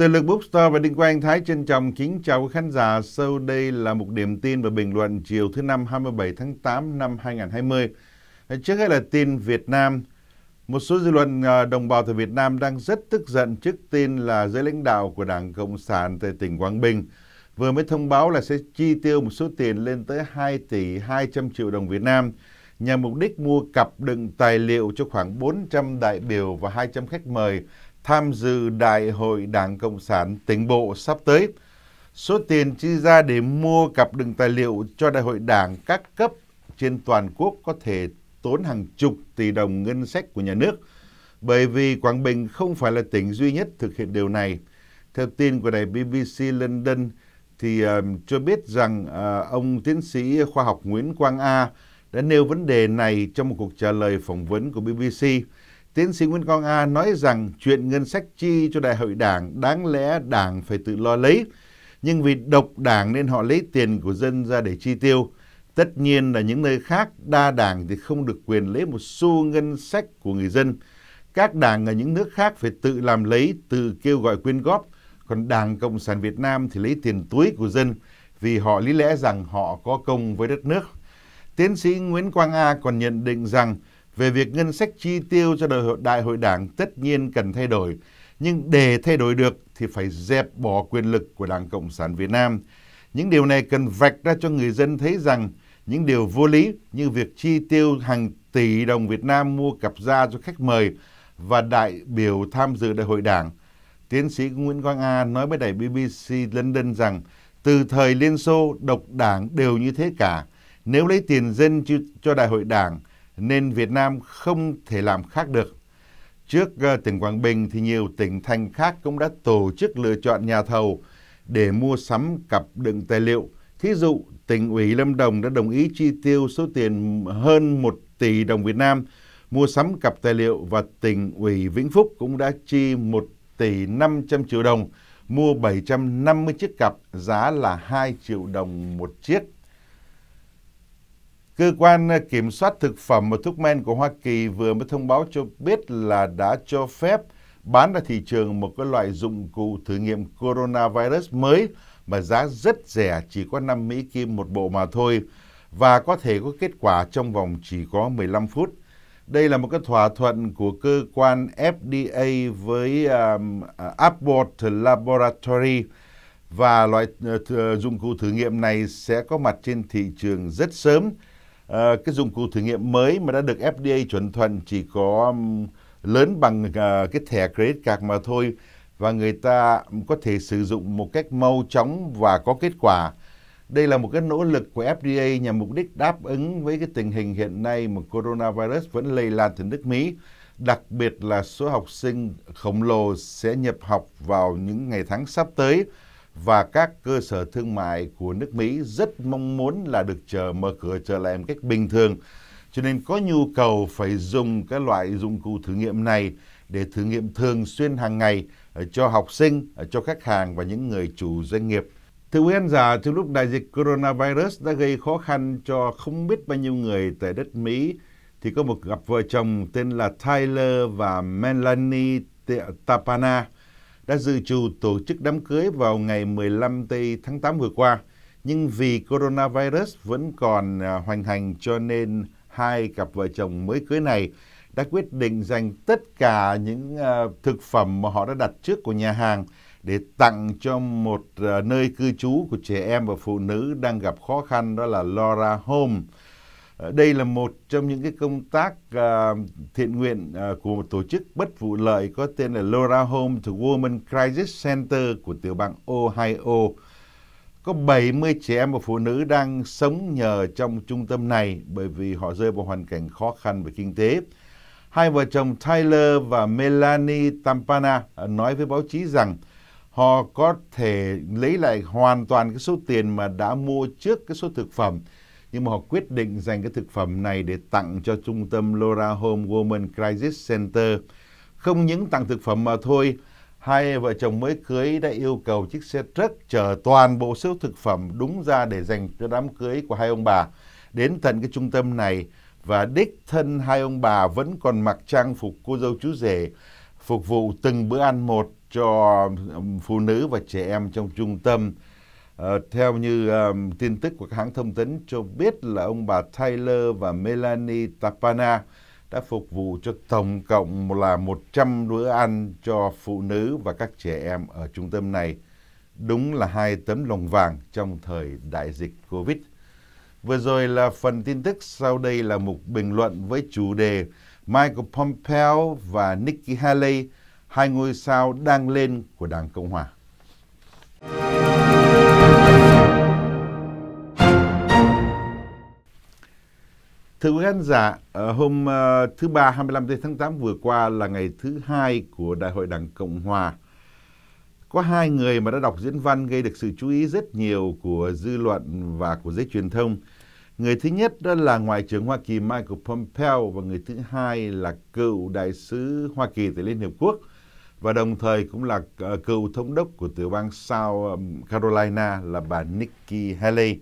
Từ lực Bookstore và Đinh Quang Thái trân trọng kính chào quý khán giả. Sau đây là một điểm tin và bình luận chiều thứ năm 27 tháng 8 năm 2020. Trước hết là tin Việt Nam. Một số dư luận à, đồng bào tại Việt Nam đang rất tức giận trước tin là giới lãnh đạo của Đảng Cộng sản tại tỉnh Quảng Bình vừa mới thông báo là sẽ chi tiêu một số tiền lên tới 2 tỷ 200 triệu đồng Việt Nam nhằm mục đích mua cặp đựng tài liệu cho khoảng 400 đại biểu và 200 khách mời tham dự Đại hội Đảng Cộng sản tỉnh Bộ sắp tới. Số tiền chi ra để mua cặp đựng tài liệu cho Đại hội Đảng các cấp trên toàn quốc có thể tốn hàng chục tỷ đồng ngân sách của nhà nước. Bởi vì Quảng Bình không phải là tỉnh duy nhất thực hiện điều này. Theo tin của đài BBC London, thì uh, cho biết rằng uh, ông tiến sĩ khoa học Nguyễn Quang A đã nêu vấn đề này trong một cuộc trả lời phỏng vấn của BBC. Tiến sĩ Nguyễn Quang A nói rằng chuyện ngân sách chi cho đại hội đảng đáng lẽ đảng phải tự lo lấy, nhưng vì độc đảng nên họ lấy tiền của dân ra để chi tiêu. Tất nhiên là những nơi khác đa đảng thì không được quyền lấy một xu ngân sách của người dân. Các đảng ở những nước khác phải tự làm lấy, tự kêu gọi quyên góp. Còn Đảng Cộng sản Việt Nam thì lấy tiền túi của dân vì họ lý lẽ rằng họ có công với đất nước. Tiến sĩ Nguyễn Quang A còn nhận định rằng về việc ngân sách chi tiêu cho đại hội, đại hội đảng tất nhiên cần thay đổi, nhưng để thay đổi được thì phải dẹp bỏ quyền lực của Đảng Cộng sản Việt Nam. Những điều này cần vạch ra cho người dân thấy rằng những điều vô lý như việc chi tiêu hàng tỷ đồng Việt Nam mua cặp da cho khách mời và đại biểu tham dự đại hội đảng. Tiến sĩ Nguyễn Quang A nói với đài BBC London rằng từ thời Liên Xô, độc đảng đều như thế cả. Nếu lấy tiền dân cho đại hội đảng nên Việt Nam không thể làm khác được. Trước ờ, tỉnh Quảng Bình thì nhiều tỉnh thành khác cũng đã tổ chức lựa chọn nhà thầu để mua sắm cặp đựng tài liệu. Thí dụ, tỉnh ủy Lâm Đồng đã đồng ý chi tiêu số tiền hơn 1 tỷ đồng Việt Nam mua sắm cặp tài liệu và tỉnh ủy Vĩnh Phúc cũng đã chi 1 tỷ 500 triệu đồng mua 750 chiếc cặp giá là 2 triệu đồng một chiếc. Cơ quan ờ, kiểm soát thực phẩm và thuốc men của Hoa Kỳ vừa mới thông báo cho biết là đã cho phép bán ra thị trường một cái loại dụng cụ thử nghiệm coronavirus mới mà giá rất rẻ, chỉ có 5 Mỹ Kim một bộ mà thôi và có thể có kết quả trong vòng chỉ có 15 phút. Đây là một cái thỏa thuận của cơ quan FDA với um, Abbott Laboratory và loại uh, dụng cụ thử nghiệm này sẽ có mặt trên thị trường rất sớm Ờ, cái dụng cụ thử nghiệm mới mà đã được FDA chuẩn thuận chỉ có lớn bằng à, cái thẻ credit card mà thôi và người ta có thể sử dụng một cách mau chóng và có kết quả. Đây là một cái nỗ lực của FDA nhằm mục đích đáp ứng với cái tình hình hiện nay mà coronavirus vẫn lây lan từ nước Mỹ, đặc biệt là số học sinh khổng lồ sẽ nhập học vào những ngày tháng sắp tới và các cơ sở thương mại của nước Mỹ rất mong muốn là được chờ mở cửa trở lại một cách bình thường. Cho nên có nhu cầu phải dùng các loại dụng cụ thử nghiệm này để thử nghiệm thường xuyên hàng ngày ờ, cho học sinh, ờ, cho khách hàng và những người chủ doanh nghiệp. Thưa quý khán giả, trong lúc đại dịch coronavirus đã gây khó khăn cho không biết bao nhiêu người tại đất Mỹ, thì có một cặp vợ chồng tên là Tyler và Melanie Tapana đã dự trù tổ chức đám cưới vào ngày 15 tháng 8 vừa qua. Nhưng vì coronavirus vẫn còn à, hoành hành cho nên hai cặp vợ chồng mới cưới này đã quyết định dành tất cả những à, thực phẩm mà họ đã đặt trước của nhà hàng để tặng cho một à, nơi cư trú của trẻ em và phụ nữ đang gặp khó khăn đó là Laura Home Ờ, đây là một trong những cái công tác uh, thiện nguyện uh, của một tổ chức bất vụ lợi có tên là Laura Home to Women Crisis Center của tiểu bang Ohio. Có 70 trẻ em và phụ nữ đang sống nhờ trong trung tâm này bởi vì họ rơi vào hoàn cảnh khó khăn về kinh tế. Hai vợ chồng Tyler và Melanie Tampana nói với báo chí rằng họ có thể lấy lại hoàn toàn cái số tiền mà đã mua trước cái số thực phẩm nhưng mà họ quyết định dành cái thực phẩm này để tặng cho trung tâm Laura Home Women Crisis Center. Không những tặng thực phẩm mà thôi, hai vợ chồng mới cưới đã yêu cầu chiếc xe truck chở toàn bộ số thực phẩm đúng ra để dành cho đám cưới của hai ông bà đến tận cái trung tâm này và đích thân hai ông bà vẫn còn mặc trang phục cô dâu chú rể phục vụ từng bữa ăn một cho phụ nữ và trẻ em trong trung tâm Ờ, theo như um, tin tức của các hãng thông tấn cho biết là ông bà Tyler và Melanie Tapana đã phục vụ cho tổng cộng là 100 bữa ăn cho phụ nữ và các trẻ em ở trung tâm này. Đúng là hai tấm lòng vàng trong thời đại dịch Covid. Vừa rồi là phần tin tức, sau đây là một bình luận với chủ đề Michael Pompeo và Nikki Haley, hai ngôi sao đang lên của Đảng Cộng Hòa. Thưa quý khán giả, ờ, hôm ờ, thứ Ba 25 tháng 8 vừa qua là ngày thứ hai của Đại hội Đảng Cộng Hòa. Có hai người mà đã đọc diễn văn gây được sự chú ý rất nhiều của dư luận và của giới truyền thông. Người thứ nhất đó là Ngoại trưởng Hoa Kỳ Michael Pompeo và người thứ hai là cựu đại sứ Hoa Kỳ tại Liên Hiệp Quốc và đồng thời cũng là ờ, cựu thống đốc của tiểu bang South Carolina là bà Nikki Haley.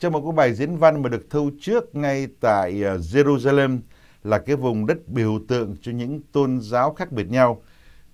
Trong một cái bài diễn văn mà được thâu trước ngay tại ờ, Jerusalem là cái vùng đất biểu tượng cho những tôn giáo khác biệt nhau,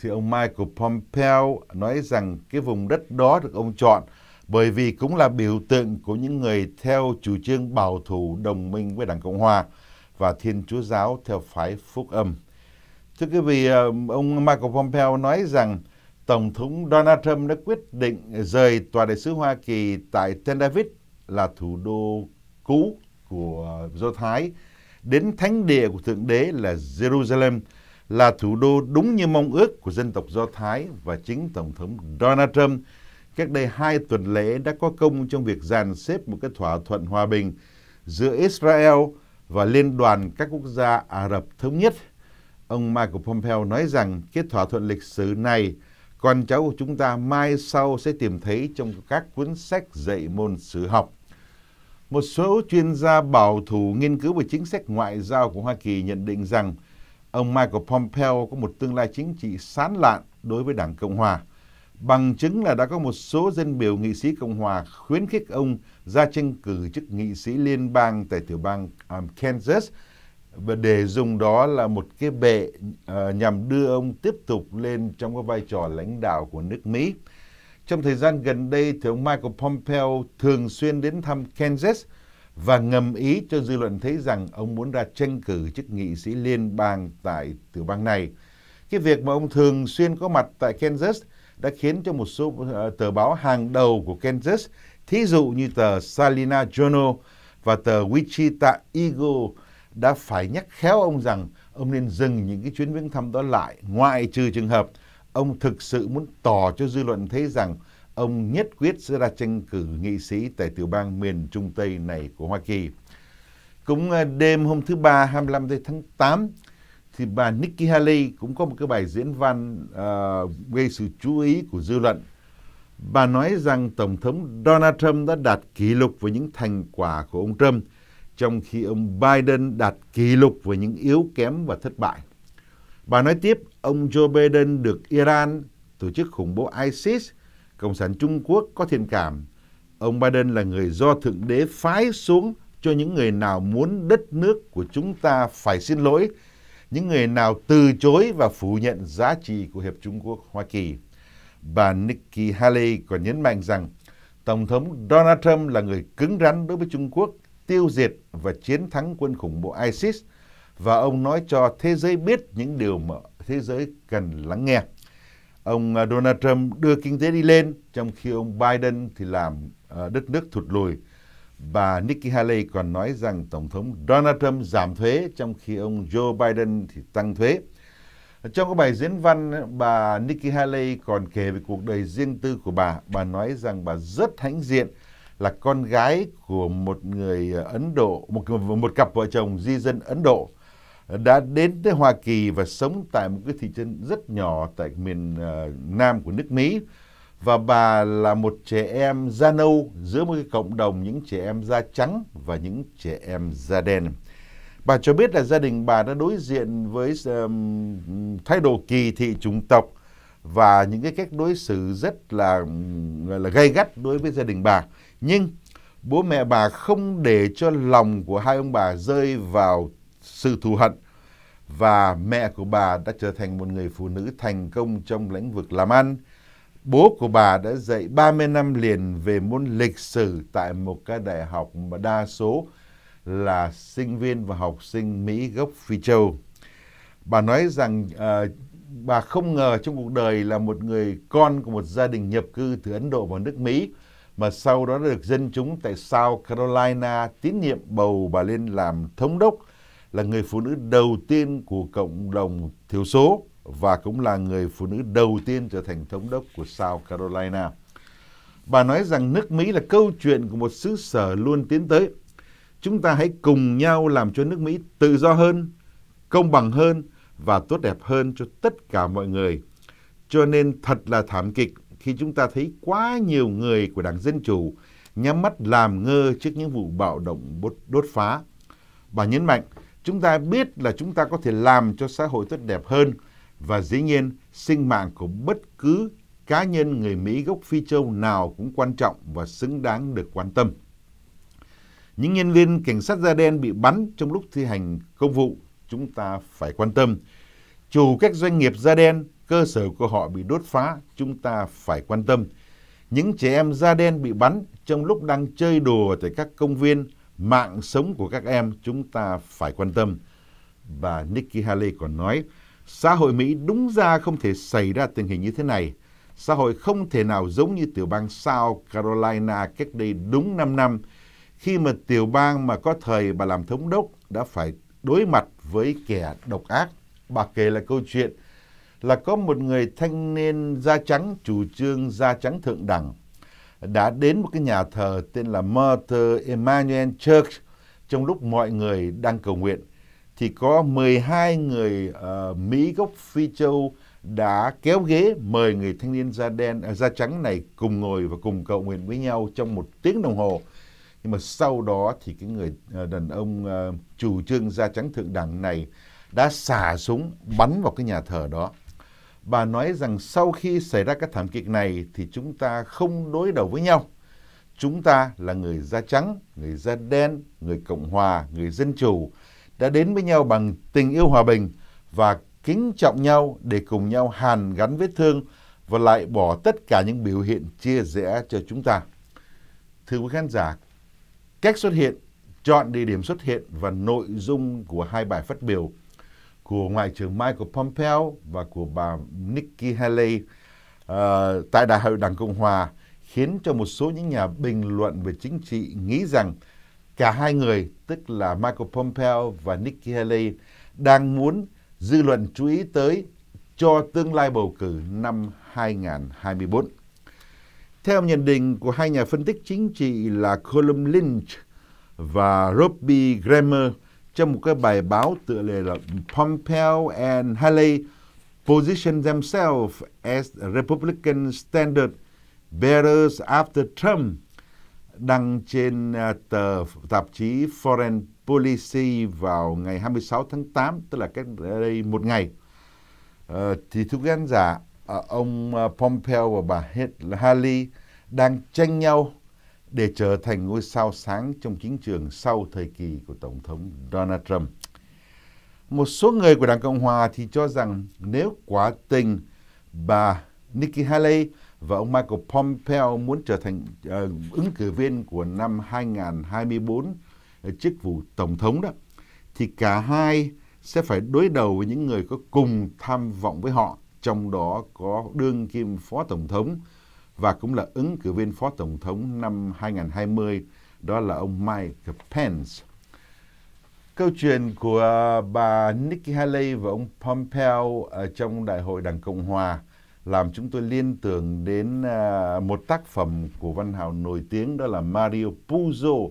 thì ông Michael Pompeo nói rằng cái vùng đất đó được ông chọn bởi vì cũng là biểu tượng của những người theo chủ trương bảo thủ đồng minh với Đảng Cộng Hòa và Thiên Chúa Giáo theo phái Phúc Âm. Thưa quý vị, ờ, ông Michael Pompeo nói rằng Tổng thống Donald Trump đã quyết định rời Tòa đại sứ Hoa Kỳ tại Tel Aviv là thủ đô cũ của Do Thái đến thánh địa của Thượng Đế là Jerusalem là thủ đô đúng như mong ước của dân tộc Do Thái và chính Tổng thống Donald Trump cách đây hai tuần lễ đã có công trong việc dàn xếp một cái thỏa thuận hòa bình giữa Israel và Liên đoàn các quốc gia Ả Rập Thống Nhất. Ông Michael Pompeo nói rằng cái thỏa thuận lịch sử này con cháu của chúng ta mai sau sẽ tìm thấy trong các cuốn sách dạy môn sử học. Một số chuyên gia bảo thủ nghiên cứu về chính sách ngoại giao của Hoa Kỳ nhận định rằng ông Michael Pompeo có một tương lai chính trị sán lạn đối với Đảng Cộng Hòa. Bằng chứng là đã có một số dân biểu nghị sĩ Cộng Hòa khuyến khích ông ra tranh cử chức nghị sĩ liên bang tại tiểu bang um, Kansas và để dùng đó là một cái bệ ờ, nhằm đưa ông tiếp tục lên trong cái vai trò lãnh đạo của nước Mỹ. Trong thời gian gần đây, thì ông Michael Pompeo thường xuyên đến thăm Kansas và ngầm ý cho dư luận thấy rằng ông muốn ra tranh cử chức nghị sĩ liên bang tại tiểu bang này. Cái việc mà ông thường xuyên có mặt tại Kansas đã khiến cho một số ờ, tờ báo hàng đầu của Kansas, thí dụ như tờ Salina Journal và tờ Wichita Eagle đã phải nhắc khéo ông rằng ông nên dừng những cái chuyến viếng thăm đó lại ngoại trừ trường hợp ông thực sự muốn tỏ cho dư luận thấy rằng ông nhất quyết sẽ ra tranh cử nghị sĩ tại tiểu bang miền Trung Tây này của Hoa Kỳ. Cũng ờ, đêm hôm thứ Ba 25 tháng 8, thì bà Nikki Haley cũng có một cái bài diễn văn uh, gây sự chú ý của dư luận. Bà nói rằng Tổng thống Donald Trump đã đạt kỷ lục với những thành quả của ông Trump, trong khi ông Biden đạt kỷ lục với những yếu kém và thất bại. Bà nói tiếp, ông Joe Biden được Iran, tổ chức khủng bố ISIS, Cộng sản Trung Quốc có thiện cảm. Ông Biden là người do Thượng Đế phái xuống cho những người nào muốn đất nước của chúng ta phải xin lỗi, những người nào từ chối và phủ nhận giá trị của Hiệp Trung Quốc-Hoa Kỳ. Bà Nikki Haley còn nhấn mạnh rằng Tổng thống Donald Trump là người cứng rắn đối với Trung Quốc, tiêu diệt và chiến thắng quân khủng bố ISIS – và ông nói cho thế giới biết những điều mà thế giới cần lắng nghe. Ông à, Donald Trump đưa kinh tế đi lên trong khi ông Biden thì làm à, đất nước thụt lùi. Bà Nikki Haley còn nói rằng Tổng thống Donald Trump giảm thuế trong khi ông Joe Biden thì tăng thuế. Trong cái bài diễn văn, bà Nikki Haley còn kể về cuộc đời riêng tư của bà. Bà nói rằng bà rất hãnh diện là con gái của một người Ấn Độ, một một cặp vợ chồng di dân Ấn Độ đã đến tới Hoa Kỳ và sống tại một cái thị trấn rất nhỏ tại miền uh, Nam của nước Mỹ. Và bà là một trẻ em da nâu giữa một cái cộng đồng những trẻ em da trắng và những trẻ em da đen. Bà cho biết là gia đình bà đã đối diện với um, thái độ kỳ thị chủng tộc và những cái cách đối xử rất là là gay gắt đối với gia đình bà. Nhưng bố mẹ bà không để cho lòng của hai ông bà rơi vào sự thù hận và mẹ của bà đã trở thành một người phụ nữ thành công trong lĩnh vực làm ăn. Bố của bà đã dạy 30 năm liền về môn lịch sử tại một cái đại học mà đa số là sinh viên và học sinh Mỹ gốc Phi Châu. Bà nói rằng uh, bà không ngờ trong cuộc đời là một người con của một gia đình nhập cư từ Ấn Độ vào nước Mỹ mà sau đó đã được dân chúng tại South Carolina tín nhiệm bầu bà lên làm thống đốc là người phụ nữ đầu tiên của cộng đồng thiểu số và cũng là người phụ nữ đầu tiên trở thành thống đốc của South Carolina. Bà nói rằng nước Mỹ là câu chuyện của một xứ sở luôn tiến tới. Chúng ta hãy cùng nhau làm cho nước Mỹ tự do hơn, công bằng hơn và tốt đẹp hơn cho tất cả mọi người. Cho nên thật là thảm kịch khi chúng ta thấy quá nhiều người của Đảng Dân Chủ nhắm mắt làm ngơ trước những vụ bạo động đốt phá. Bà nhấn mạnh chúng ta biết là chúng ta có thể làm cho xã hội tốt đẹp hơn và dĩ nhiên sinh mạng của bất cứ cá nhân người Mỹ gốc Phi Châu nào cũng quan trọng và xứng đáng được quan tâm. Những nhân viên cảnh sát da đen bị bắn trong lúc thi hành công vụ chúng ta phải quan tâm. Chủ các doanh nghiệp da đen, cơ sở của họ bị đốt phá chúng ta phải quan tâm. Những trẻ em da đen bị bắn trong lúc đang chơi đùa tại các công viên mạng sống của các em chúng ta phải quan tâm. Bà Nikki Haley còn nói, xã hội Mỹ đúng ra không thể xảy ra tình hình như thế này. Xã hội không thể nào giống như tiểu bang South Carolina cách đây đúng 5 năm, khi mà tiểu bang mà có thời bà làm thống đốc đã phải đối mặt với kẻ độc ác. Bà kể là câu chuyện là có một người thanh niên da trắng chủ trương da trắng thượng đẳng đã đến một cái nhà thờ tên là Mother Emmanuel Church trong lúc mọi người đang cầu nguyện thì có 12 người uh, Mỹ gốc Phi Châu đã kéo ghế mời người thanh niên da đen à, da trắng này cùng ngồi và cùng cầu nguyện với nhau trong một tiếng đồng hồ nhưng mà sau đó thì cái người uh, đàn ông uh, chủ trương da trắng thượng đẳng này đã xả súng bắn vào cái nhà thờ đó Bà nói rằng sau khi xảy ra các thảm kịch này thì chúng ta không đối đầu với nhau. Chúng ta là người da trắng, người da đen, người Cộng hòa, người dân chủ đã đến với nhau bằng tình yêu hòa bình và kính trọng nhau để cùng nhau hàn gắn vết thương và lại bỏ tất cả những biểu hiện chia rẽ cho chúng ta. Thưa quý khán giả, cách xuất hiện, chọn địa điểm xuất hiện và nội dung của hai bài phát biểu của Ngoại trưởng Michael Pompeo và của bà Nikki Haley uh, tại Đại hội Đảng Cộng Hòa khiến cho một số những nhà bình luận về chính trị nghĩ rằng cả hai người, tức là Michael Pompeo và Nikki Haley, đang muốn dư luận chú ý tới cho tương lai bầu cử năm 2024. Theo nhận định của hai nhà phân tích chính trị là Colum Lynch và Robbie Grammer, trong một cái bài báo tựa đề là Pompeo and Haley position themselves as Republican standard bearers after Trump đăng trên à, tờ tạp chí Foreign Policy vào ngày 26 tháng 8 tức là cách đây một ngày ờ, thì thưa quý khán giả à, ông à, Pompeo và bà Haley đang tranh nhau để trở thành ngôi sao sáng trong chính trường sau thời kỳ của Tổng thống Donald Trump. Một số người của Đảng Cộng Hòa thì cho rằng nếu quá tình bà Nikki Haley và ông Michael Pompeo muốn trở thành uh, ứng cử viên của năm 2024 ờ, chức vụ Tổng thống đó, thì cả hai sẽ phải đối đầu với những người có cùng tham vọng với họ, trong đó có đương kim Phó Tổng thống và cũng là ứng cử viên phó tổng thống năm 2020, đó là ông Mike Pence. Câu chuyện của bà Nikki Haley và ông Pompeo trong Đại hội Đảng Cộng Hòa làm chúng tôi liên tưởng đến à, một tác phẩm của văn hào nổi tiếng đó là Mario Puzo.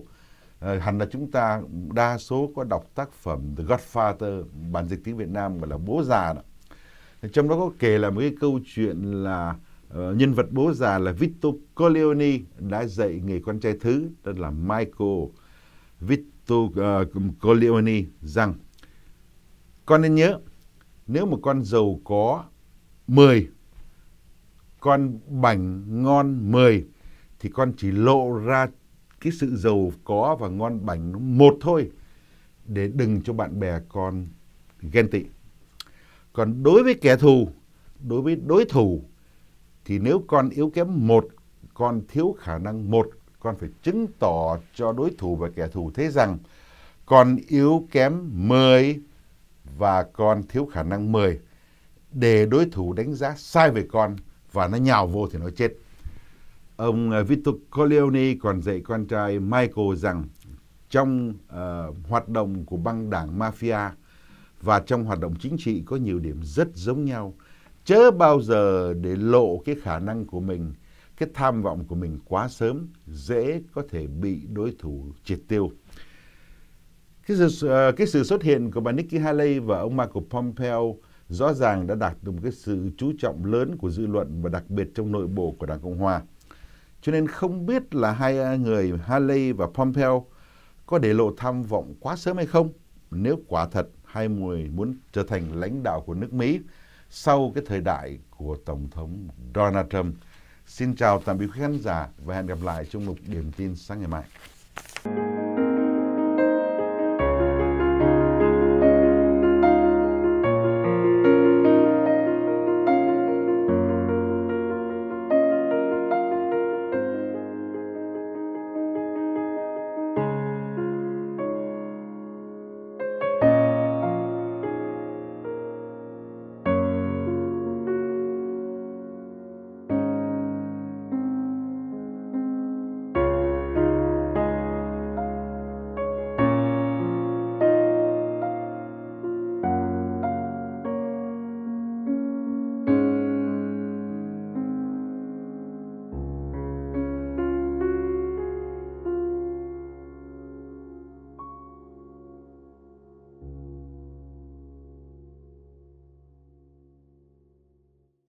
Ờ, hẳn là chúng ta đa số có đọc tác phẩm The Godfather, bản dịch tiếng Việt Nam gọi là Bố già đó. Trong đó có kể là một cái câu chuyện là Ờ, nhân vật bố già là Vito Corleone đã dạy người con trai thứ tên là Michael Vito uh, Corleone rằng con nên nhớ nếu mà con giàu có 10 con bảnh ngon 10 thì con chỉ lộ ra cái sự giàu có và ngon bảnh một thôi để đừng cho bạn bè con ghen tị. Còn đối với kẻ thù, đối với đối thủ thì nếu con yếu kém một con thiếu khả năng một con phải chứng tỏ cho đối thủ và kẻ thù thế rằng con yếu kém 10 và con thiếu khả năng 10 để đối thủ đánh giá sai về con và nó nhào vô thì nó chết. Ông à, Vito Corleone còn dạy con trai Michael rằng trong uh, hoạt động của băng đảng mafia và trong hoạt động chính trị có nhiều điểm rất giống nhau chớ bao giờ để lộ cái khả năng của mình cái tham vọng của mình quá sớm dễ có thể bị đối thủ triệt tiêu cái sự, à, cái sự xuất hiện của bà Nikki Haley và ông Michael Pompeo rõ ràng đã đạt được một cái sự chú trọng lớn của dư luận và đặc biệt trong nội bộ của Đảng Cộng Hòa. Cho nên không biết là hai người Haley và Pompeo có để lộ tham vọng quá sớm hay không. Nếu quả thật hai người muốn trở thành lãnh đạo của nước Mỹ sau cái thời đại của Tổng thống Donald Trump. Xin chào tạm biệt quý khán giả và hẹn gặp lại trong mục Điểm tin sáng ngày mai.